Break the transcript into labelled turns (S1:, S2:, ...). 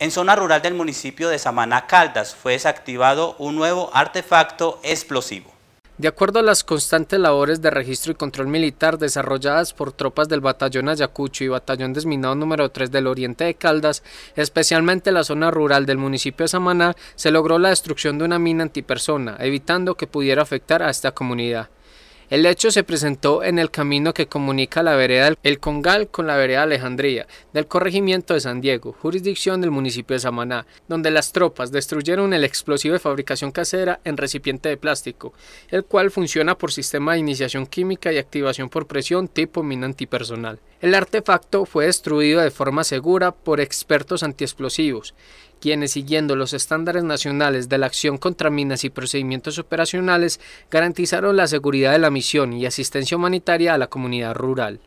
S1: En zona rural del municipio de Samaná Caldas fue desactivado un nuevo artefacto explosivo.
S2: De acuerdo a las constantes labores de registro y control militar desarrolladas por tropas del Batallón Ayacucho y Batallón Desminado número 3 del Oriente de Caldas, especialmente la zona rural del municipio de Samaná, se logró la destrucción de una mina antipersona, evitando que pudiera afectar a esta comunidad. El hecho se presentó en el camino que comunica la vereda El Congal con la vereda Alejandría, del corregimiento de San Diego, jurisdicción del municipio de Samaná, donde las tropas destruyeron el explosivo de fabricación casera en recipiente de plástico, el cual funciona por sistema de iniciación química y activación por presión tipo mina antipersonal. El artefacto fue destruido de forma segura por expertos antiexplosivos, quienes siguiendo los estándares nacionales de la acción contra minas y procedimientos
S3: operacionales garantizaron la seguridad de la misión y asistencia humanitaria a la comunidad rural.